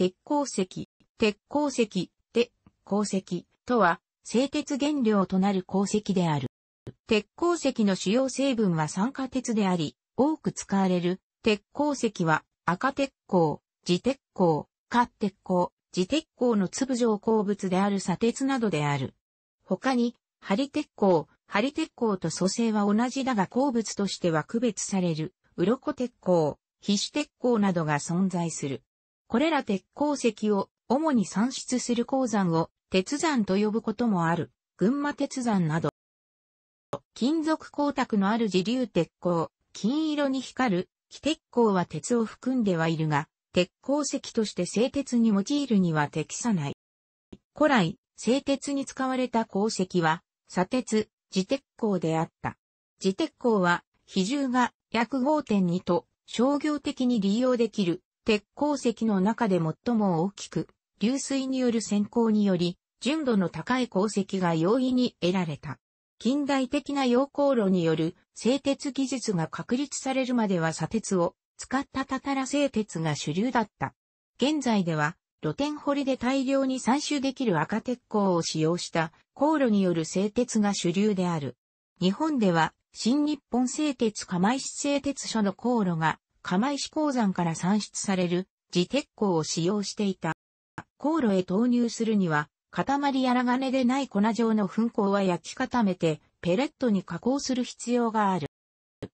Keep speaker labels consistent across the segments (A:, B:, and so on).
A: 鉄鉱石、鉄鉱石、鉄鉱石とは、製鉄原料となる鉱石である。鉄鉱石の主要成分は酸化鉄であり、多く使われる鉄鉱石は赤鉄鉱、磁鉄鉱、褐鉄鉱、磁鉄鉱の粒状鉱物である砂鉄などである。他に、針鉄鋼、針鉄鋼と組成は同じだが鉱物としては区別される、鱗鉄鉱、皮脂鉄鋼などが存在する。これら鉄鉱石を主に産出する鉱山を鉄山と呼ぶこともある、群馬鉄山など。金属光沢のある自流鉄鉱、金色に光る、非鉄鉱は鉄を含んではいるが、鉄鉱石として製鉄に用いるには適さない。古来、製鉄に使われた鉱石は、砂鉄、自鉄鉱であった。自鉄鉱は、比重が約5.2と商業的に利用できる鉄鉱石の中で最も大きく、流水による先行により、純度の高い鉱石が容易に得られた。近代的な溶鉱炉による製鉄技術が確立されるまでは砂鉄を使ったたたら製鉄が主流だった。現在では露天掘りで大量に採取できる赤鉄鋼を使用した航路による製鉄が主流である。日本では新日本製鉄釜石製鉄所の航路が釜石鉱山から産出される自鉄鋼を使用していた。航路へ投入するには、塊やら金でない粉状の粉鉱は焼き固めて、ペレットに加工する必要がある。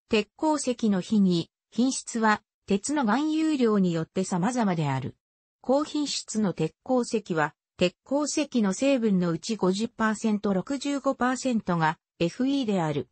A: 鉄鉱石の日に、品質は鉄の含有量によって様々である。高品質の鉄鉱石は、鉄鉱石の成分のうち 50%65% が FE である。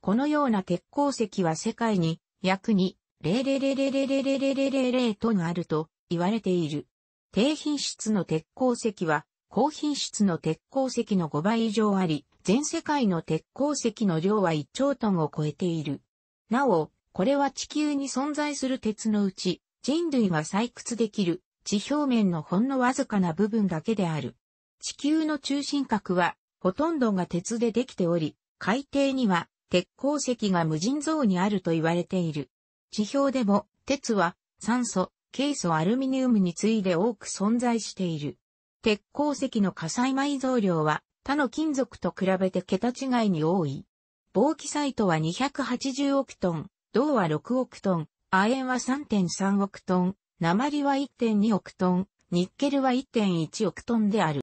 A: このような鉄鉱石は世界に約2 0 0 0 0 0 0 0レレとあると言われている。低品質の鉄鉱石は高品質の鉄鉱石の5倍以上あり、全世界の鉄鉱石の量は1兆トンを超えている。なお、これは地球に存在する鉄のうち、人類が採掘できる地表面のほんのわずかな部分だけである。地球の中心核はほとんどが鉄でできており、海底には鉄鉱石が無尽蔵にあると言われている。地表でも鉄は酸素、ケイ素、アルミニウムに次いで多く存在している。鉄鉱石の火災埋蔵量は他の金属と比べて桁違いに多い。防気サイトは280億トン、銅は6億トン、亜鉛は3.3億トン、鉛は1.2億トン、ニッケルは1.1億トンである。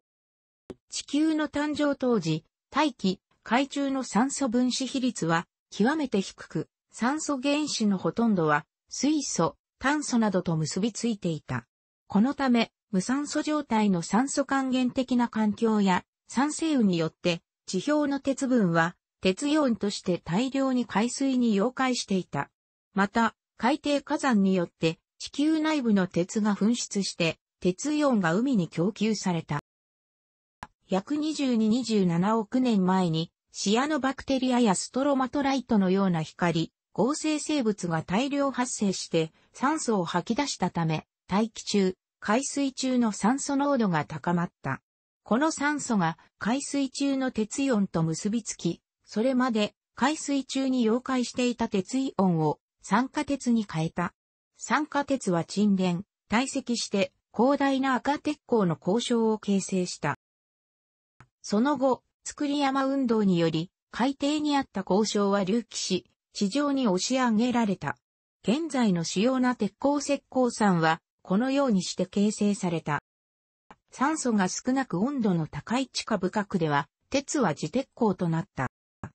A: 地球の誕生当時、大気、海中の酸素分子比率は極めて低く、酸素原子のほとんどは水素、炭素などと結びついていた。このため、無酸素状態の酸素還元的な環境や酸性雨によって地表の鉄分は鉄イオンとして大量に海水に溶解していた。また、海底火山によって地球内部の鉄が噴出して鉄イオンが海に供給された。約2227億年前にシアノバクテリアやストロマトライトのような光、合成生物が大量発生して酸素を吐き出したため、大気中、海水中の酸素濃度が高まった。この酸素が海水中の鉄イオンと結びつき、それまで海水中に溶解していた鉄イオンを酸化鉄に変えた。酸化鉄は沈殿、堆積して広大な赤鉄鋼の交渉を形成した。その後、作り山運動により、海底にあった交渉は隆起し、地上に押し上げられた。現在の主要な鉄鉱石鉱山は、このようにして形成された。酸素が少なく温度の高い地下深くでは、鉄は自鉄鉱となった。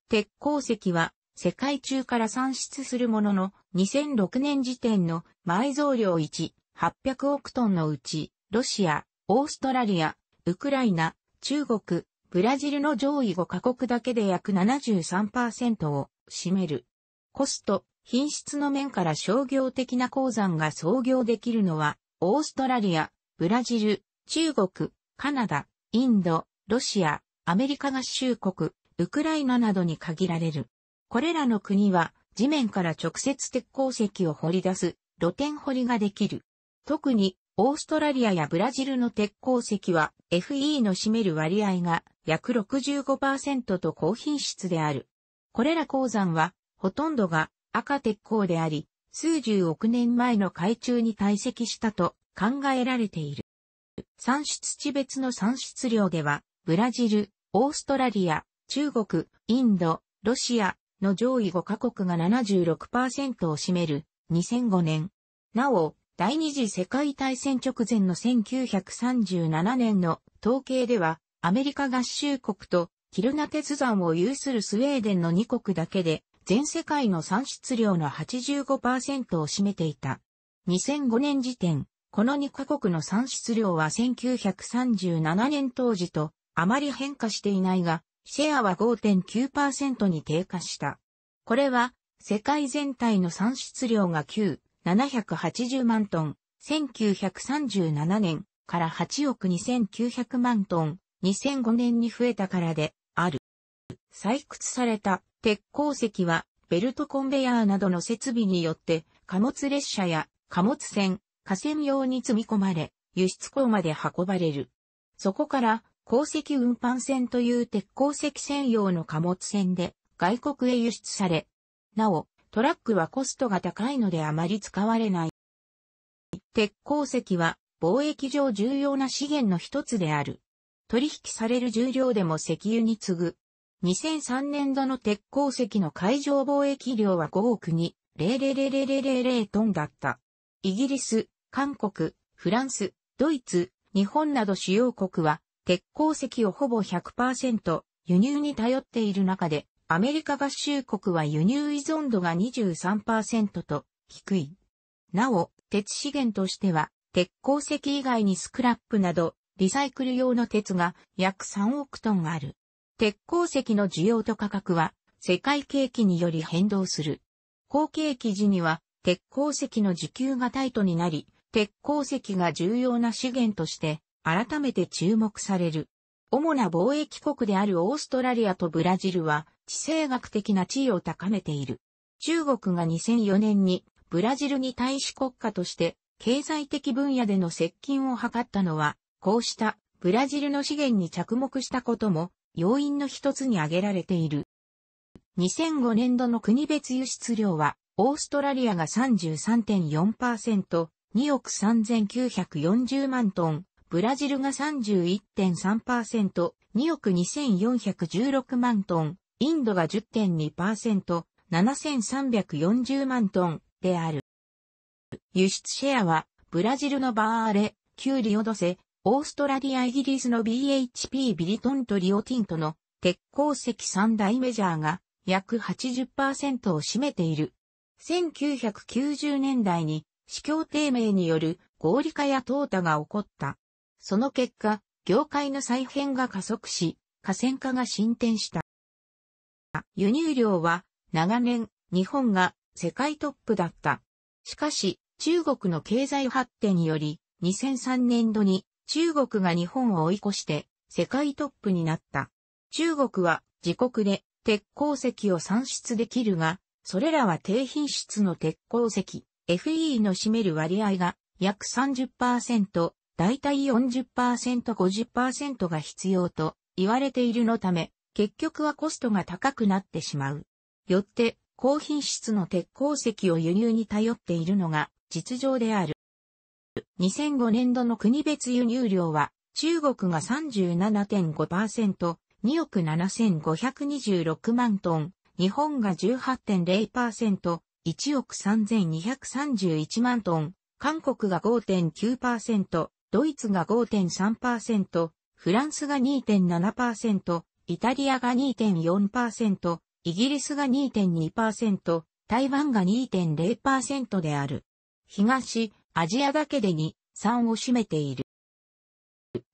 A: 鉄鉱石は、世界中から産出するものの、2006年時点の埋蔵量1、800億トンのうち、ロシア、オーストラリア、ウクライナ、中国、ブラジルの上位5カ国だけで約73%を占める。コスト、品質の面から商業的な鉱山が創業できるのは、オーストラリア、ブラジル、中国、カナダ、インド、ロシア、アメリカ合衆国、ウクライナなどに限られる。これらの国は地面から直接鉄鉱石を掘り出す露天掘りができる。特にオーストラリアやブラジルの鉄鉱石は FE の占める割合が約65%と高品質である。これら鉱山はほとんどが赤鉄鋼であり、数十億年前の海中に堆積したと考えられている。産出地別の産出量では、ブラジル、オーストラリア、中国、インド、ロシアの上位5カ国が76%を占める2005年。なお、第二次世界大戦直前の1937年の統計では、アメリカ合衆国とキルナ鉄山を有するスウェーデンの2国だけで、全世界の産出量の85%を占めていた。2005年時点、この2カ国の産出量は1937年当時とあまり変化していないが、シェアは5.9%に低下した。これは、世界全体の産出量が9、780万トン、1937年から8億2900万トン、2005年に増えたからで、ある。採掘された鉄鉱石はベルトコンベヤーなどの設備によって貨物列車や貨物船、河川用に積み込まれ、輸出港まで運ばれる。そこから鉱石運搬船という鉄鉱石専用の貨物船で外国へ輸出され、なお、トラックはコストが高いのであまり使われない。鉄鉱石は貿易上重要な資源の一つである。取引される重量でも石油に次ぐ2003年度の鉄鉱石の海上貿易量は5億に0000000トンだった。イギリス、韓国、フランス、ドイツ、日本など主要国は鉄鉱石をほぼ100%輸入に頼っている中で、アメリカ合衆国は輸入依存度が23%と低い。なお、鉄資源としては、鉄鉱石以外にスクラップなど、リサイクル用の鉄が約3億トンある。鉄鉱石の需要と価格は世界景気により変動する。後景気時には鉄鉱石の需給がタイトになり、鉄鉱石が重要な資源として改めて注目される。主な貿易国であるオーストラリアとブラジルは地政学的な地位を高めている。中国が2004年にブラジルに対し国家として経済的分野での接近を図ったのは、こうしたブラジルの資源に着目したことも要因の一つに挙げられている。2005年度の国別輸出量は、オーストラリアが33.4%、2億3940万トン、ブラジルが31.3%、2億2416万トン、インドが10.2%、7340万トンである。輸出シェアは、ブラジルのバーレ、キューリオドセ、オーストラリアイギリスの BHP ビリトンとリオティントの鉄鉱石三大メジャーが約80%を占めている。1990年代に市況低迷による合理化や淘汰が起こった。その結果、業界の再編が加速し、河川化が進展した。輸入量は長年日本が世界トップだった。しかし、中国の経済発展により、2003年度に中国が日本を追い越して世界トップになった。中国は自国で鉄鉱石を産出できるが、それらは低品質の鉄鉱石、FE の占める割合が約30%、だいたい 40%50% が必要と言われているのため、結局はコストが高くなってしまう。よって、高品質の鉄鉱石を輸入に頼っているのが実情である。2005年度の国別輸入量は、中国が37.5%、2億7526万トン、日本が18.0%、1億3231万トン、韓国が5.9%、ドイツが5.3%、フランスが2.7%、イタリアが2.4%、イギリスが2.2%、台湾が2.0%である。東、アジアだけで2、3を占めている。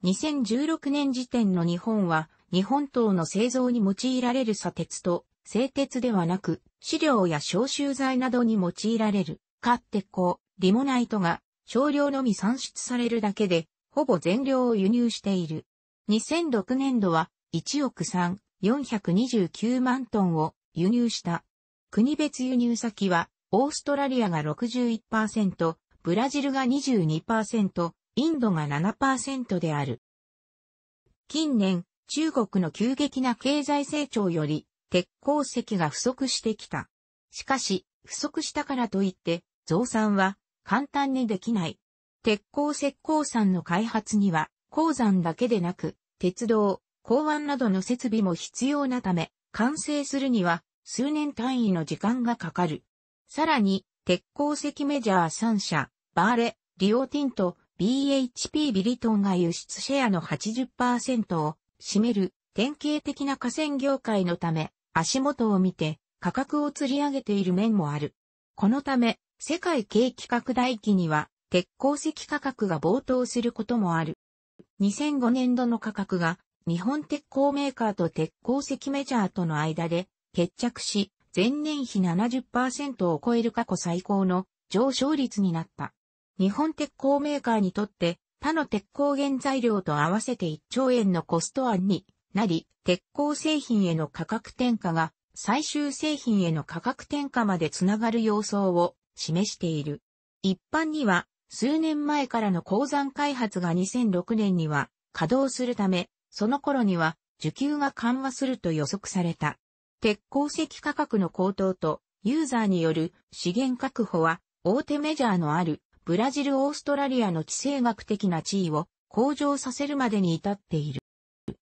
A: 2016年時点の日本は、日本刀の製造に用いられる砂鉄と、製鉄ではなく、飼料や消臭剤などに用いられる、カッテコ、リモナイトが、少量のみ産出されるだけで、ほぼ全量を輸入している。2006年度は、1億3429万トンを輸入した。国別輸入先は、オーストラリアが61%、ブラジルが22%、インドが7%である。近年、中国の急激な経済成長より、鉄鉱石が不足してきた。しかし、不足したからといって、増産は簡単にできない。鉄鉱石鉱山の開発には、鉱山だけでなく、鉄道、港湾などの設備も必要なため、完成するには数年単位の時間がかかる。さらに、鉄鉱石メジャー3社、バーレ、リオティント、BHP ビリトンが輸出シェアの80%を占める典型的な河川業界のため足元を見て価格を釣り上げている面もある。このため世界景気拡大期には鉄鉱石価格が暴騰することもある。2005年度の価格が日本鉄鋼メーカーと鉄鉱石メジャーとの間で決着し前年比70%を超える過去最高の上昇率になった。日本鉄鋼メーカーにとって他の鉄鋼原材料と合わせて1兆円のコスト案になり、鉄鋼製品への価格転嫁が最終製品への価格転嫁までつながる様相を示している。一般には数年前からの鉱山開発が2006年には稼働するため、その頃には需給が緩和すると予測された。鉄鉱石価格の高騰とユーザーによる資源確保は大手メジャーのあるブラジル・オーストラリアの地政学的な地位を向上させるまでに至っている。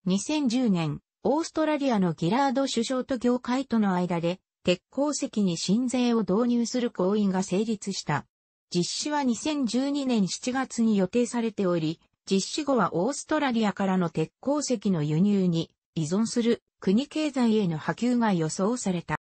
A: 2010年、オーストラリアのギラード首相と業界との間で、鉄鉱石に新税を導入する合意が成立した。実施は2012年7月に予定されており、実施後はオーストラリアからの鉄鉱石の輸入に依存する国経済への波及が予想された。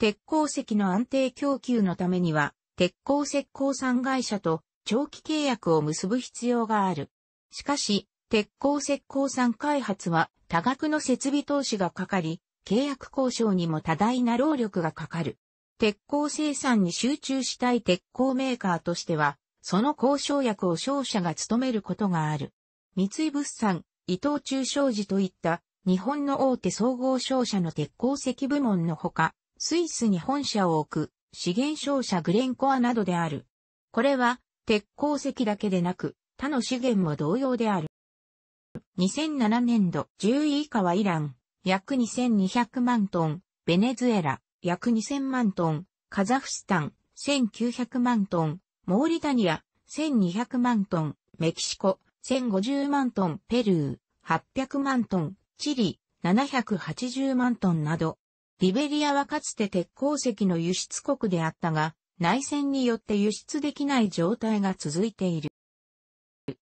A: 鉄鉱石の安定供給のためには、鉄鋼石膏産会社と長期契約を結ぶ必要がある。しかし、鉄鋼石膏産開発は多額の設備投資がかかり、契約交渉にも多大な労力がかかる。鉄鋼生産に集中したい鉄鋼メーカーとしては、その交渉役を商社が務めることがある。三井物産、伊藤忠商事といった日本の大手総合商社の鉄鉱石部門のほか、スイスに本社を置く資源商社グレンコアなどである。これは、鉄鉱石だけでなく、他の資源も同様である。2007年度10位以下はイラン、約2200万トン、ベネズエラ、約2000万トン、カザフスタン、1900万トン、モーリタニア、1200万トン、メキシコ、1050万トン、ペルー、800万トン、チリ、780万トンなど、リベリアはかつて鉄鉱石の輸出国であったが、内戦によって輸出できない状態が続いている。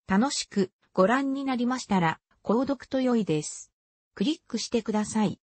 A: 楽しくご覧になりましたら、購読と良いです。クリックしてください。